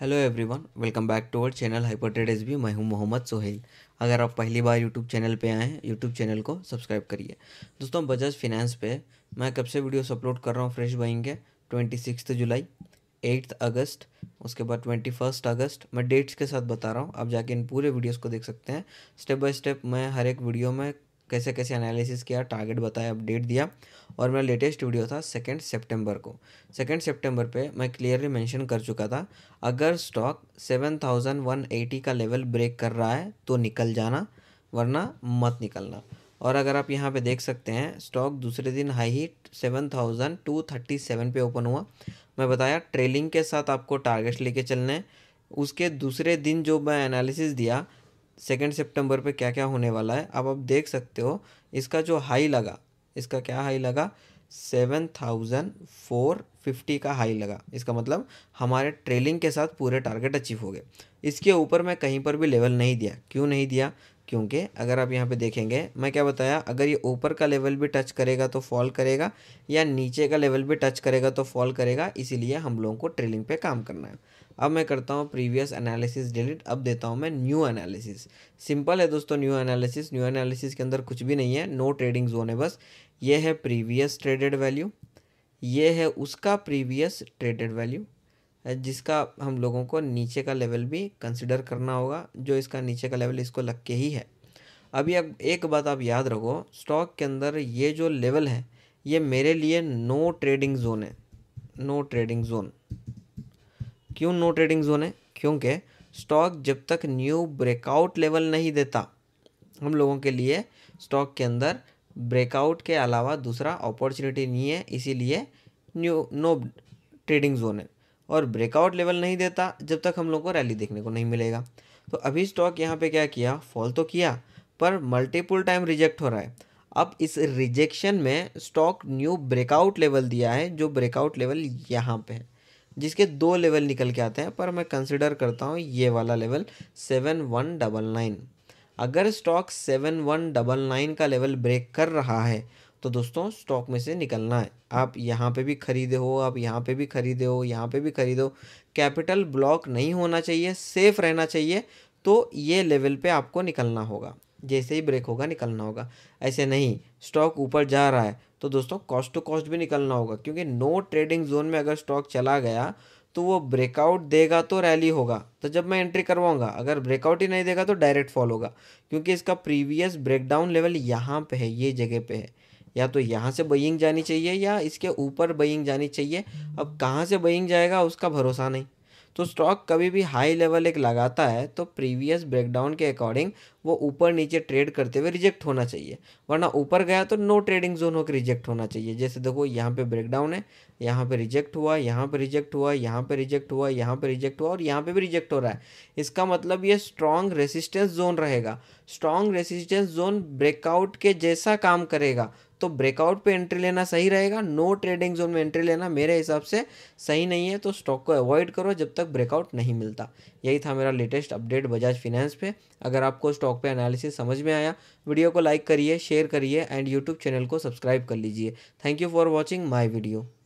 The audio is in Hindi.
hello everyone welcome back to our channel हाइपरटेड एस बी मैं हूं मोहम्मद सोहेल अगर आप पहली बार यूट्यूब चैनल पे आए हैं यूट्यूब चैनल को सब्सक्राइब करिए दोस्तों बजाज फिनेंस पे मैं कब से वीडियोस अपलोड कर रहा हूं फ्रेश बाइंग के ट्वेंटी सिक्स जुलाई एट्थ अगस्त उसके बाद ट्वेंटी फर्स्ट अगस्त मैं डेट्स के साथ बता रहा हूँ आप जाके इन पूरे वीडियोज़ को देख सकते हैं स्टेप बाई स्टेप मैं हर एक वीडियो में कैसे कैसे एनालिसिस किया टारगेट बताया अपडेट दिया और मेरा लेटेस्ट वीडियो था सेकेंड सेप्टेम्बर को सेकेंड सेप्टेम्बर पर मैं क्लियरली मैंशन कर चुका था अगर stock seven thousand one eighty का लेवल ब्रेक कर रहा है तो निकल जाना वरना मत निकलना और अगर आप यहाँ पे देख सकते हैं स्टॉक दूसरे दिन हाई ही seven thousand two thirty seven पे ओपन हुआ मैं बताया ट्रेलिंग के साथ आपको टारगेट्स लेके चलने हैं उसके दूसरे दिन जो मैं एनालिसिस दिया सेकेंड सितंबर पे क्या क्या होने वाला है अब आप देख सकते हो इसका जो हाई लगा इसका क्या हाई लगा सेवन थाउजेंड फोर फिफ्टी का हाई लगा इसका मतलब हमारे ट्रेलिंग के साथ पूरे टारगेट अचीव हो गए इसके ऊपर मैं कहीं पर भी लेवल नहीं दिया क्यों नहीं दिया क्योंकि अगर आप यहाँ पे देखेंगे मैं क्या बताया अगर ये ऊपर का लेवल भी टच करेगा तो फॉल करेगा या नीचे का लेवल भी टच करेगा तो फॉल करेगा इसीलिए हम लोगों को ट्रेलिंग पे काम करना है अब मैं करता हूँ प्रीवियस एनालिसिस डिलीट अब देता हूँ मैं न्यू एनालिसिस सिंपल है दोस्तों न्यू एनालिसिस न्यू एनालिसिस के अंदर कुछ भी नहीं है नो ट्रेडिंग जोन है बस ये है प्रीवियस ट्रेडेड वैल्यू ये है उसका प्रीवियस ट्रेडेड वैल्यू जिसका हम लोगों को नीचे का लेवल भी कंसिडर करना होगा जो इसका नीचे का लेवल इसको लग के ही है अभी अब एक बात आप याद रखो स्टॉक के अंदर ये जो लेवल है ये मेरे लिए नो ट्रेडिंग जोन है नो ट्रेडिंग जोन क्यों नो ट्रेडिंग जोन है क्योंकि स्टॉक जब तक न्यू ब्रेकआउट लेवल नहीं देता हम लोगों के लिए स्टॉक के अंदर ब्रेकआउट के अलावा दूसरा अपॉर्चुनिटी नहीं है इसीलिए न्यू नो ट्रेडिंग जोन है और ब्रेकआउट लेवल नहीं देता जब तक हम लोग को रैली देखने को नहीं मिलेगा तो अभी स्टॉक यहाँ पे क्या किया फॉल तो किया पर मल्टीपुल टाइम रिजेक्ट हो रहा है अब इस रिजेक्शन में स्टॉक न्यू ब्रेकआउट लेवल दिया है जो ब्रेकआउट लेवल यहाँ पे है जिसके दो लेवल निकल के आते हैं पर मैं कंसिडर करता हूँ ये वाला level seven one double nine अगर stock seven one double nine का लेवल ब्रेक कर रहा है तो दोस्तों स्टॉक में से निकलना है आप यहाँ पे भी खरीदे हो आप यहाँ पे भी खरीदे हो यहाँ पे भी खरीदो कैपिटल ब्लॉक नहीं होना चाहिए सेफ रहना चाहिए तो ये लेवल पे आपको निकलना होगा जैसे ही ब्रेक होगा निकलना होगा ऐसे नहीं स्टॉक ऊपर जा रहा है तो दोस्तों कॉस्ट टू कॉस्ट भी निकलना होगा क्योंकि नो ट्रेडिंग जोन में अगर स्टॉक चला गया तो वो ब्रेकआउट देगा तो रैली होगा तो जब मैं एंट्री करवाऊंगा अगर ब्रेकआउट ही नहीं देगा तो डायरेक्ट फॉल होगा क्योंकि इसका प्रीवियस ब्रेकडाउन लेवल यहाँ पे है ये जगह पे है या तो यहाँ से बइंग जानी चाहिए या इसके ऊपर बइंग जानी चाहिए अब कहाँ से बइंग जाएगा उसका भरोसा नहीं तो स्टॉक कभी भी हाई लेवल एक लगाता है तो प्रीवियस ब्रेकडाउन के अकॉर्डिंग वो ऊपर नीचे ट्रेड करते हुए रिजेक्ट होना चाहिए वरना ऊपर गया तो नो ट्रेडिंग जोन होकर रिजेक्ट होना चाहिए जैसे देखो यहाँ पे ब्रेकडाउन है यहाँ पे रिजेक्ट हुआ यहाँ पे रिजेक्ट हुआ यहाँ पे रिजेक्ट हुआ यहाँ पे रिजेक्ट हुआ और यहाँ पे भी रिजेक्ट हो रहा है इसका मतलब ये स्ट्रॉन्ग रेसिस्टेंस जोन रहेगा स्ट्रॉन्ग रेसिस्टेंस जोन ब्रेकआउट के जैसा काम करेगा तो ब्रेकआउट पे एंट्री लेना सही रहेगा नो ट्रेडिंग जोन में एंट्री लेना मेरे हिसाब से सही नहीं है तो स्टॉक को अवॉइड करो जब तक ब्रेकआउट नहीं मिलता यही था मेरा लेटेस्ट अपडेट बजाज फिनेंस पे अगर आपको स्टॉक स्टॉक पे एनालिसिस समझ में आया वीडियो को लाइक करिए शेयर करिए एंड यूट्यूब चैनल को सब्सक्राइब कर लीजिए thank you for watching my video